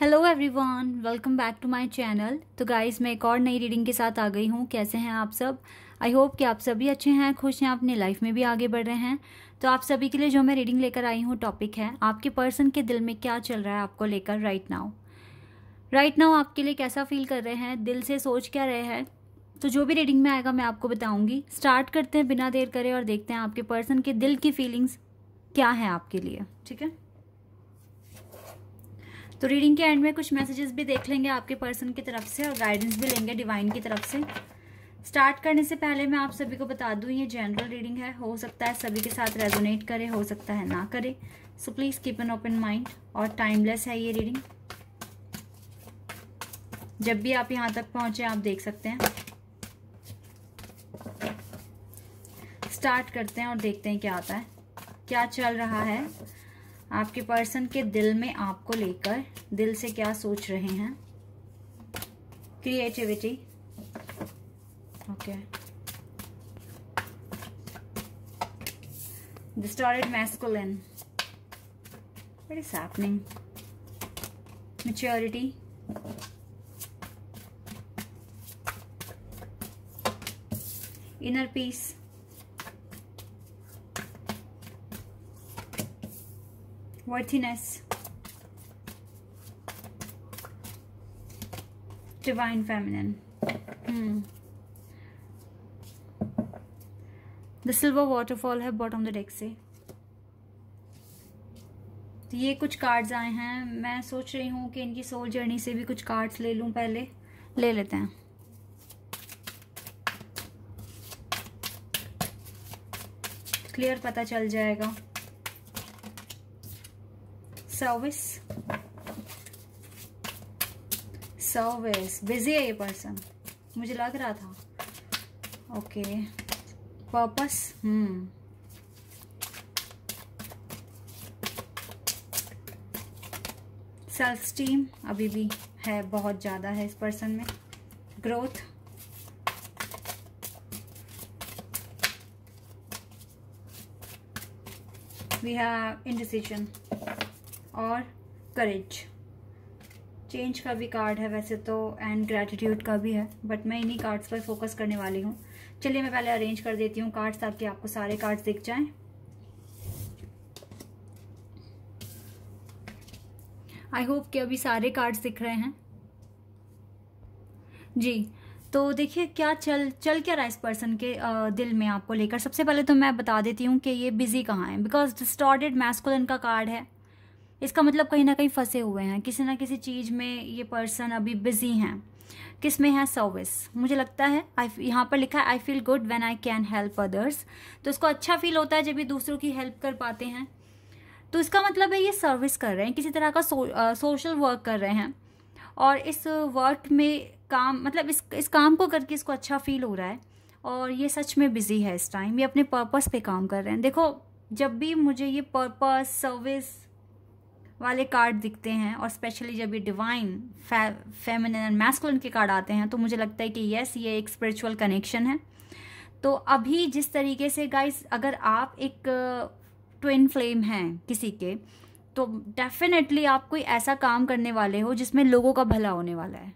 Hello everyone welcome back to my channel तो guys मैं एक और नई रीडिंग के साथ आ गई हूँ कैसे हैं आप सब आई होप कि आप सभी अच्छे हैं खुश हैं अपने लाइफ में भी आगे बढ़ रहे हैं तो आप सभी के लिए जो मैं रीडिंग लेकर आई हूँ टॉपिक है आपके पर्सन के दिल में क्या चल रहा है आपको लेकर राइट नाउ राइट नाउ आपके लिए कैसा फील कर रहे हैं दिल से सोच क्या रहे हैं तो जो भी रीडिंग में आएगा मैं आपको बताऊँगी स्टार्ट करते हैं बिना देर करे और देखते हैं आपके पर्सन के दिल की फीलिंग्स क्या हैं आपके लिए ठीक है तो रीडिंग के एंड में कुछ मैसेजेस भी देख लेंगे आपके पर्सन की तरफ से और गाइडेंस भी लेंगे डिवाइन की तरफ से स्टार्ट करने से पहले मैं आप सभी को बता दूं ये जनरल रीडिंग है हो सकता है सभी के साथ रेजोनेट करे हो सकता है ना करे so please keep an open mind और टाइमलेस है ये रीडिंग जब भी आप यहां तक पहुंचे आप देख सकते हैं स्टार्ट करते हैं और देखते हैं क्या आता है क्या चल रहा है आपके पर्सन के दिल में आपको लेकर दिल से क्या सोच रहे हैं creativity okay distorted masculine wait is maturity inner peace worthiness, divine feminine. Hmm. The silver waterfall है bottom the deck से तो ये कुछ cards आए हैं मैं सोच रही हूँ कि इनकी soul journey से भी कुछ cards ले लूँ पहले ले लेते हैं क्लियर पता चल जाएगा सर्विस सर्विस बिजी है ये पर्सन मुझे लग रहा था okay purpose hmm self esteem अभी भी है बहुत ज़्यादा है इस पर्सन में ग्रोथ वी हैव इंडिसिजन और करेज चेंज का भी कार्ड है वैसे तो एंड ग्रैटिट्यूड का भी है बट मैं इन्हीं कार्ड्स पर फोकस करने वाली हूँ चलिए मैं पहले अरेंज कर देती हूँ कार्ड्स ताकि आपको सारे कार्ड्स दिख जाएं आई होप कि अभी सारे कार्ड्स दिख रहे हैं जी तो देखिए क्या चल चल क्या रहा है इस पर्सन के आ, दिल में आपको लेकर सबसे पहले तो मैं बता देती हूँ कि ये बिज़ी कहाँ है बिकॉज डिस्टॉर्डेड मैस्कुलिन का कार्ड है इसका मतलब कहीं ना कहीं फंसे हुए हैं किसी ना किसी चीज़ में ये पर्सन अभी बिजी हैं किस में है सर्विस मुझे लगता है आई यहाँ पर लिखा है I feel good when I can help others तो उसको अच्छा फील होता है जब ये दूसरों की हेल्प कर पाते हैं तो इसका मतलब है ये सर्विस कर रहे हैं किसी तरह का सो, आ, सोशल वर्क कर रहे हैं और इस वर्क में काम मतलब इस इस काम को करके इसको अच्छा फील हो रहा है और ये सच में बिज़ी है इस टाइम ये अपने पर्पस पे काम कर रहे हैं देखो जब भी मुझे ये पर्पस सर्विस वाले कार्ड दिखते हैं और स्पेशली जब ये डिवाइन फे, फेमिन एंड मैस्कुलिन के कार्ड आते हैं तो मुझे लगता है कि यस ये एक स्पिरिचुअल कनेक्शन है तो अभी जिस तरीके से गाइस अगर आप एक ट्विन uh, फ्लेम हैं किसी के तो डेफिनेटली आप कोई ऐसा काम करने वाले हो जिसमें लोगों का भला होने वाला है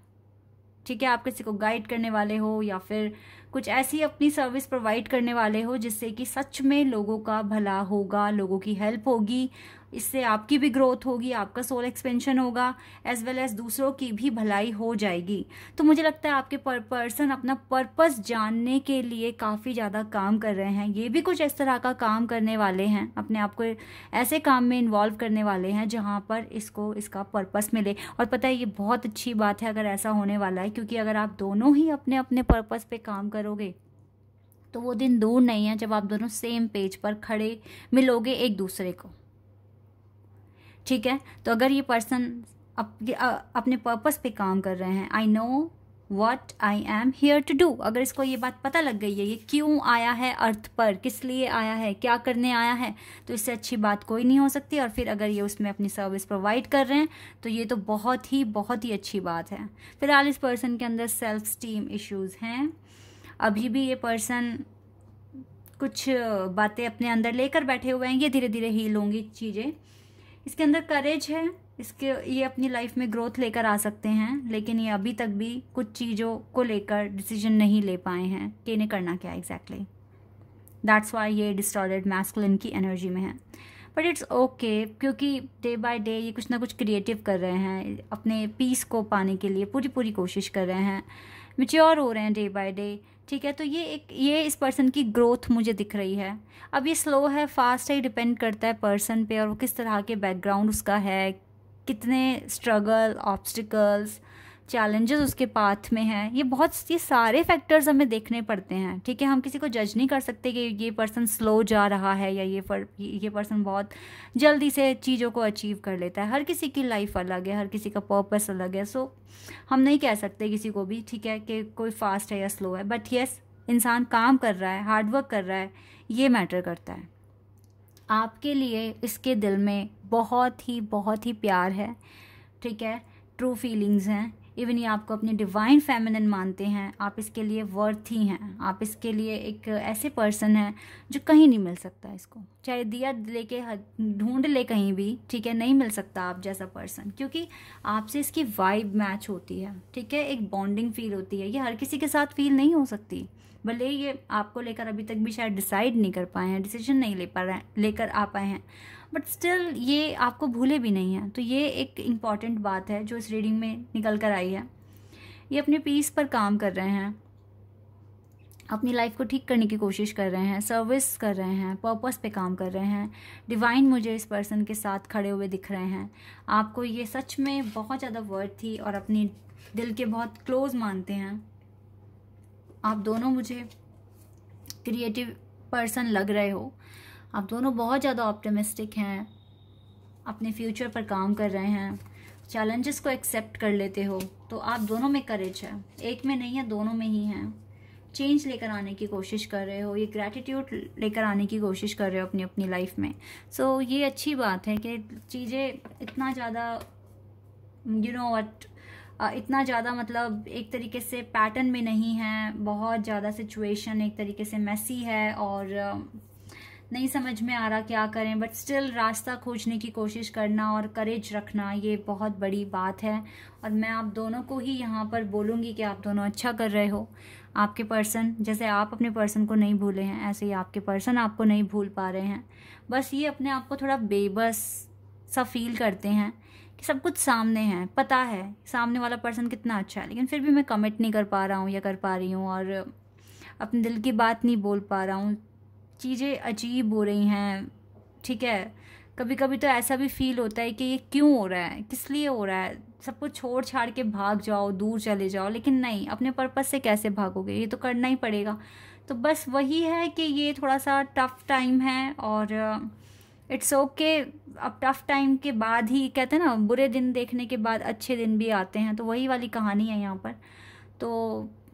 ठीक है आप किसी को गाइड करने वाले हो या फिर कुछ ऐसी अपनी सर्विस प्रोवाइड करने वाले हो जिससे कि सच में लोगों का भला होगा लोगों की हेल्प होगी इससे आपकी भी ग्रोथ होगी आपका सोल एक्सपेंशन होगा एज वेल एज दूसरों की भी भलाई हो जाएगी तो मुझे लगता है आपके पर पर्सन अपना पर्पस जानने के लिए काफ़ी ज़्यादा काम कर रहे हैं ये भी कुछ इस तरह का काम करने वाले हैं अपने आप को ऐसे काम में इन्वॉल्व करने वाले हैं जहाँ पर इसको इसका पर्पस मिले और पता है ये बहुत अच्छी बात है अगर ऐसा होने वाला है क्योंकि अगर आप दोनों ही अपने अपने पर्पज पे काम कर करोगे तो वो दिन दूर नहीं है जब आप दोनों सेम पेज पर खड़े मिलोगे एक दूसरे को ठीक है तो अगर ये पर्सन अप, अपने पर्पस पे काम कर रहे हैं I know what I am here to do अगर इसको ये बात पता लग गई है ये क्यों आया है अर्थ पर किस लिए आया है क्या करने आया है तो इससे अच्छी बात कोई नहीं हो सकती और फिर अगर ये उसमें अपनी सर्विस प्रोवाइड कर रहे हैं तो ये तो बहुत ही बहुत ही अच्छी बात है फिलहाल इस पर्सन के अंदर सेल्फ स्टीम इश्यूज़ हैं अभी भी ये पर्सन कुछ बातें अपने अंदर लेकर बैठे हुए हैं ये धीरे धीरे हील होंगी चीज़ें इसके अंदर करेज है इसके ये अपनी लाइफ में ग्रोथ लेकर आ सकते हैं लेकिन ये अभी तक भी कुछ चीज़ों को लेकर डिसीजन नहीं ले पाए हैं कि इन्हें करना क्या एग्जैक्टली दैट्स वाई ये डिस्टॉर्डेड मैस्कुलिन की एनर्जी में है बट इट्स ओके क्योंकि डे बाय डे ये कुछ ना कुछ क्रिएटिव कर रहे हैं अपने पीस को पाने के लिए पूरी पूरी कोशिश कर रहे हैं मेच्योर हो रहे हैं डे बाय डे ठीक है तो ये एक ये इस पर्सन की ग्रोथ मुझे दिख रही है अब ये स्लो है फास्ट है डिपेंड करता है पर्सन पे और वो किस तरह के बैकग्राउंड उसका है कितने स्ट्रगल ऑब्स्टिकल्स चैलेंजेस उसके पाथ में हैं ये बहुत ये सारे फैक्टर्स हमें देखने पड़ते हैं ठीक है हम किसी को जज नहीं कर सकते कि ये पर्सन स्लो जा रहा है या ये पर ये पर्सन बहुत जल्दी से चीज़ों को अचीव कर लेता है हर किसी की लाइफ अलग है हर किसी का पर्पस अलग है सो हम नहीं कह सकते किसी को भी ठीक है कि कोई फास्ट है या स्लो है बट येस इंसान काम कर रहा है हार्डवर्क कर रहा है ये मैटर करता है आपके लिए इसके दिल में बहुत ही बहुत ही प्यार है ठीक है ट्रू फीलिंग्स हैं इवन ये आपको अपनी डिवाइन फेमिनिन मानते हैं आप इसके लिए वर्थ ही हैं आप इसके लिए एक ऐसे पर्सन हैं जो कहीं नहीं मिल सकता इसको चाहे दिया लेके ढूंढ ले कहीं भी ठीक है नहीं मिल सकता आप जैसा पर्सन क्योंकि आपसे इसकी वाइब मैच होती है ठीक है एक बॉन्डिंग फील होती है ये हर किसी के साथ फील नहीं हो सकती भले ये आपको लेकर अभी तक भी शायद डिसाइड नहीं कर पाए हैं डिसीजन नहीं ले पा रहे लेकर आ पाए हैं बट स्टिल ये आपको भूले भी नहीं है तो ये एक इम्पॉर्टेंट बात है जो इस रीडिंग में निकल कर आई है ये अपने पीस पर काम कर रहे हैं अपनी लाइफ को ठीक करने की कोशिश कर रहे हैं सर्विस कर रहे हैं पर्पस पे काम कर रहे हैं डिवाइन मुझे इस पर्सन के साथ खड़े हुए दिख रहे हैं आपको ये सच में बहुत ज़्यादा वर्थ थी और अपने दिल के बहुत क्लोज मानते हैं आप दोनों मुझे क्रिएटिव पर्सन लग रहे हो आप दोनों बहुत ज़्यादा ऑप्टिमिस्टिक हैं अपने फ्यूचर पर काम कर रहे हैं चैलेंजेस को एक्सेप्ट कर लेते हो तो आप दोनों में करेज है एक में नहीं है दोनों में ही हैं चेंज लेकर आने की कोशिश कर रहे हो ये ग्रैटिट्यूड लेकर आने की कोशिश कर रहे हो अपनी अपनी लाइफ में सो so, ये अच्छी बात है कि चीज़ें इतना ज़्यादा यू नो वट इतना ज़्यादा मतलब एक तरीके से पैटर्न में नहीं है बहुत ज़्यादा सिचुएशन एक तरीके से मैसी है और नहीं समझ में आ रहा क्या करें बट स्टिल रास्ता खोजने की कोशिश करना और करेज रखना ये बहुत बड़ी बात है और मैं आप दोनों को ही यहाँ पर बोलूँगी कि आप दोनों अच्छा कर रहे हो आपके पर्सन जैसे आप अपने पर्सन को नहीं भूले हैं ऐसे ही आपके पर्सन आपको नहीं भूल पा रहे हैं बस ये अपने आप को थोड़ा बेबस सा फील करते हैं कि सब कुछ सामने है पता है सामने वाला पर्सन कितना अच्छा है लेकिन फिर भी मैं कमिट नहीं कर पा रहा हूँ या कर पा रही हूँ और अपने दिल की बात नहीं बोल पा रहा हूँ चीज़ें अजीब हो रही हैं ठीक है कभी कभी तो ऐसा भी फील होता है कि ये क्यों हो रहा है किस लिए हो रहा है सब कुछ छोड़ छाड़ के भाग जाओ दूर चले जाओ लेकिन नहीं अपने पर्पज़ से कैसे भागोगे ये तो करना ही पड़ेगा तो बस वही है कि ये थोड़ा सा टफ़ टाइम है और इट्स uh, ओके okay, अब टफ़ टाइम के बाद ही कहते हैं ना बुरे दिन देखने के बाद अच्छे दिन भी आते हैं तो वही वाली कहानी है यहाँ पर तो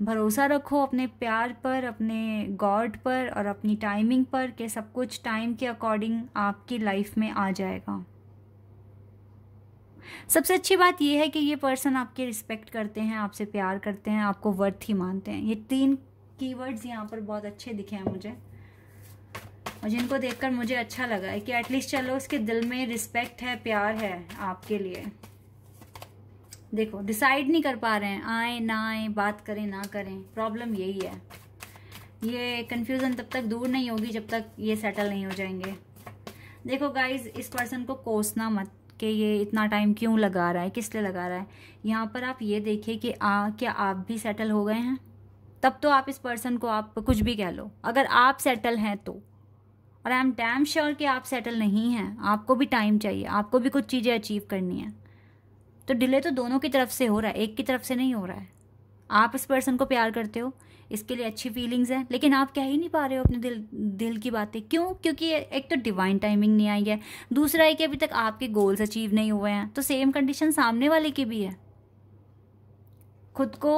भरोसा रखो अपने प्यार पर अपने गॉड पर और अपनी टाइमिंग पर कि सब कुछ टाइम के अकॉर्डिंग आपकी लाइफ में आ जाएगा सबसे अच्छी बात यह है कि ये पर्सन आपके रिस्पेक्ट करते हैं आपसे प्यार करते हैं आपको वर्थ ही मानते हैं ये तीन कीवर्ड्स यहाँ पर बहुत अच्छे दिखे हैं मुझे और जिनको देखकर मुझे अच्छा लगा है कि एटलीस्ट चलो उसके दिल में रिस्पेक्ट है प्यार है आपके लिए देखो डिसाइड नहीं कर पा रहे हैं आए ना आए बात करें ना करें प्रॉब्लम यही है ये कन्फ्यूज़न तब तक दूर नहीं होगी जब तक ये सेटल नहीं हो जाएंगे देखो गाइज इस पर्सन को कोसना मत कि ये इतना टाइम क्यों लगा रहा है किस लिए लगा रहा है यहाँ पर आप ये देखिए कि आ, क्या आप भी सेटल हो गए हैं तब तो आप इस पर्सन को आप कुछ भी कह लो अगर आप सेटल हैं तो और आई एम डैम श्योर कि आप सेटल नहीं हैं आपको भी टाइम चाहिए आपको भी कुछ चीज़ें अचीव करनी है तो डिले तो दोनों की तरफ से हो रहा है एक की तरफ से नहीं हो रहा है आप इस पर्सन को प्यार करते हो इसके लिए अच्छी फीलिंग्स हैं लेकिन आप कह ही नहीं पा रहे हो अपने दिल दिल की बातें क्यों क्योंकि एक तो डिवाइन टाइमिंग नहीं आई है दूसरा है कि अभी तक आपके गोल्स अचीव नहीं हुए हैं तो सेम कंडीशन सामने वाले की भी है खुद को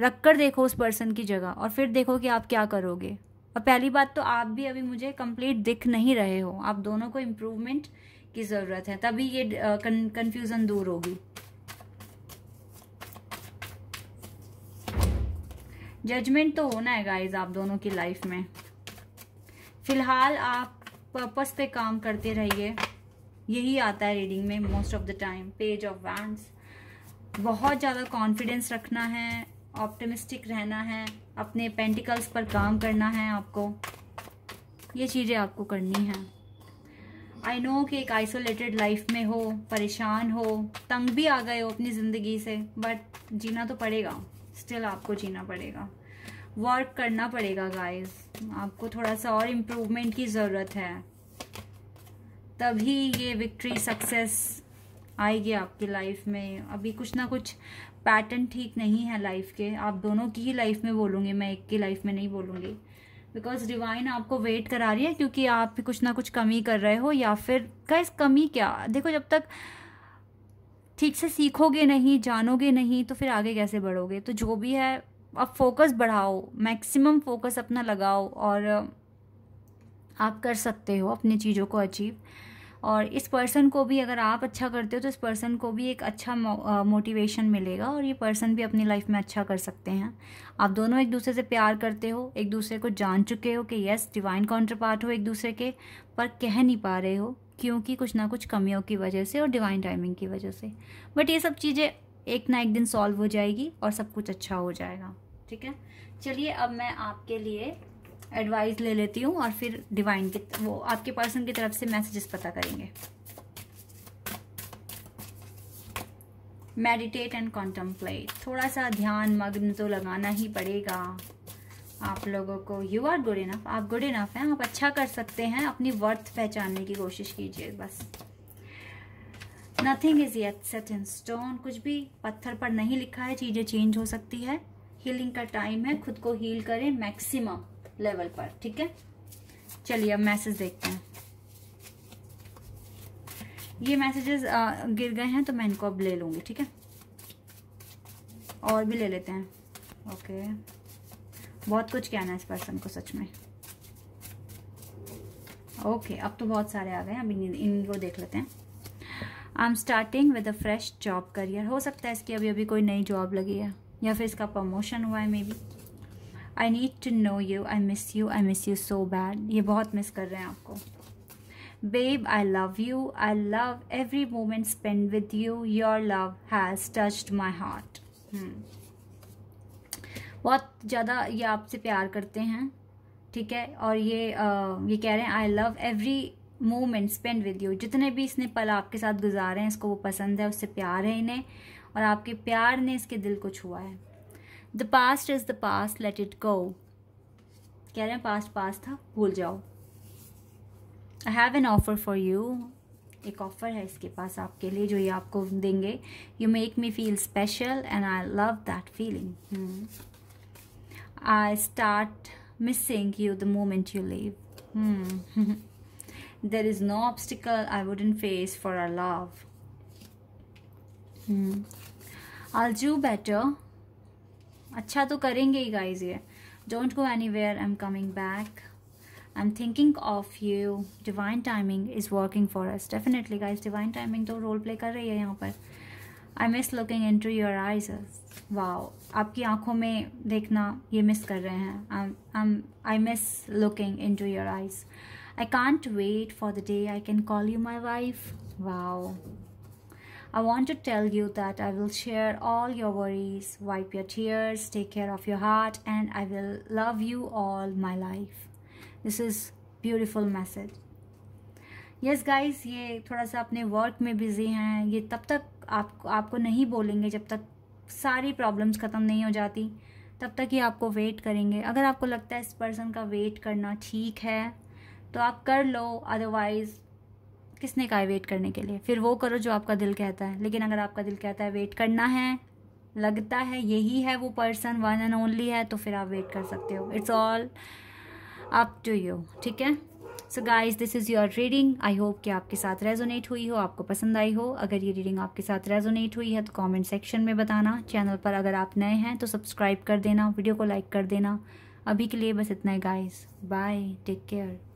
रख कर देखो उस पर्सन की जगह और फिर देखो कि आप क्या करोगे और पहली बात तो आप भी अभी मुझे कंप्लीट दिख नहीं रहे हो आप दोनों को इम्प्रूवमेंट की ज़रूरत है तभी ये कन्फ्यूज़न दूर होगी जजमेंट तो होना है गाइज आप दोनों की लाइफ में फिलहाल आप पर्पस पे काम करते रहिए यही आता है रीडिंग में most of the time page of wand बहुत ज़्यादा कॉन्फिडेंस रखना है ऑप्टिमिस्टिक रहना है अपने पेंटिकल्स पर काम करना है आपको ये चीज़ें आपको करनी है आई नो कि एक आइसोलेटेड लाइफ में हो परेशान हो तंग भी आ गए हो अपनी ज़िंदगी से बट जीना तो पड़ेगा स्टिल आपको जीना पड़ेगा वर्क करना पड़ेगा गाइस आपको थोड़ा सा और इम्प्रूवमेंट की ज़रूरत है तभी ये विक्ट्री सक्सेस आएगी आपकी लाइफ में अभी कुछ ना कुछ पैटर्न ठीक नहीं है लाइफ के आप दोनों की ही लाइफ में बोलूँगी मैं एक की लाइफ में नहीं बोलूँगी बिकॉज डिवाइन आपको वेट करा रही है क्योंकि आप भी कुछ ना कुछ कमी कर रहे हो या फिर कैस कमी क्या देखो जब तक ठीक से सीखोगे नहीं जानोगे नहीं तो फिर आगे कैसे बढ़ोगे तो जो भी है आप फोकस बढ़ाओ मैक्सिमम फोकस अपना लगाओ और आप कर सकते हो अपनी चीज़ों को अचीव और इस पर्सन को भी अगर आप अच्छा करते हो तो इस पर्सन को भी एक अच्छा मोटिवेशन मिलेगा और ये पर्सन भी अपनी लाइफ में अच्छा कर सकते हैं आप दोनों एक दूसरे से प्यार करते हो एक दूसरे को जान चुके हो कि यस डिवाइन काउंटर पार्ट हो एक दूसरे के पर कह नहीं पा रहे हो क्योंकि कुछ ना कुछ कमियों की वजह से और डिवाइन टाइमिंग की वजह से बट ये सब चीज़ें एक ना एक दिन सॉल्व हो जाएगी और सब कुछ अच्छा हो जाएगा ठीक है चलिए अब मैं आपके लिए एडवाइस ले लेती हूँ और फिर डिवाइन की वो आपके पर्सन की तरफ से मैसेजेस पता करेंगे मेडिटेट एंड कॉन्टम्पलेट थोड़ा सा ध्यान मग्न तो लगाना ही पड़ेगा आप लोगों को यू आर गुड इनफ आप गुड इनफ हैं आप अच्छा कर सकते हैं अपनी वर्थ पहचानने की कोशिश कीजिए बस nothing is yet set in stone कुछ भी पत्थर पर नहीं लिखा है चीज़ें चेंज हो सकती है हीलिंग का टाइम है खुद को हील करें मैक्सिमम लेवल पर ठीक है चलिए अब मैसेज देखते हैं ये मैसेजेस गिर गए हैं तो मैं इनको अब ले लूंगी ठीक है और भी ले लेते हैं ओके बहुत कुछ कहना है इस पर्सन को सच में ओके अब तो बहुत सारे आ गए हैं अब इन इनको देख लेते हैं I am starting with a fresh job career हो सकता है इसकी अभी अभी कोई नई जॉब लगी है या फिर इसका प्रमोशन हुआ है maybe I need to know you I miss you I miss you so bad ये बहुत मिस कर रहे हैं आपको babe I love you I love every moment spend with you your love has touched my heart बहुत ज़्यादा ये आपसे प्यार करते हैं ठीक है और ये आ, ये कह रहे हैं I love every moment spend with you जितने भी इसने पल आपके साथ गुजारे हैं इसको वो पसंद है उससे प्यार है इन्हें और आपके प्यार ने इसके दिल को छुआ है the past is the past let it go कह रहे हैं पास्ट पास्ट था भूल जाओ I have an offer for you एक ऑफ़र है इसके पास आपके लिए जो ये आपको देंगे you make me feel special and I love that feeling I start missing you the moment you leave there is no obstacle I wouldn't face for our love I'll do better अच्छा तो करेंगे ही guys ये don't go anywhere I am coming back I am thinking of you divine timing is working for us definitely guys divine timing तो role play कर रही है यहाँ पर I miss looking into your eyes wow आपकी आंखों में देखना ये मिस कर रहे हैं I miss looking into your eyes I can't wait for the day I can call you my wife wow I want to tell you that I will share all your worries, wipe your tears, take care of your heart, and I will love you all my life. This is beautiful message. Yes yes guys ये थोड़ा सा अपने work में busy हैं ये तब तक आपको आपको नहीं बोलेंगे जब तक सारी प्रॉब्लम्स ख़त्म नहीं हो जाती तब तक ये आपको वेट करेंगे अगर आपको लगता है इस पर्सन का वेट करना ठीक है तो आप कर लो अदरवाइज़ किसने कहा है वेट करने के लिए फिर वो करो जो आपका दिल कहता है लेकिन अगर आपका दिल कहता है वेट करना है लगता है यही है वो पर्सन वन एंड ओनली है तो फिर आप वेट कर सकते हो it's all up to you ठीक है so guys this is your reading I hope कि आपके साथ रेजोनेट हुई हो आपको पसंद आई हो अगर ये रीडिंग आपके साथ रेजोनेट हुई है तो कॉमेंट सेक्शन में बताना चैनल पर अगर आप नए हैं तो सब्सक्राइब कर देना वीडियो को लाइक कर देना अभी के लिए बस इतना है गाइज बाय टेक केयर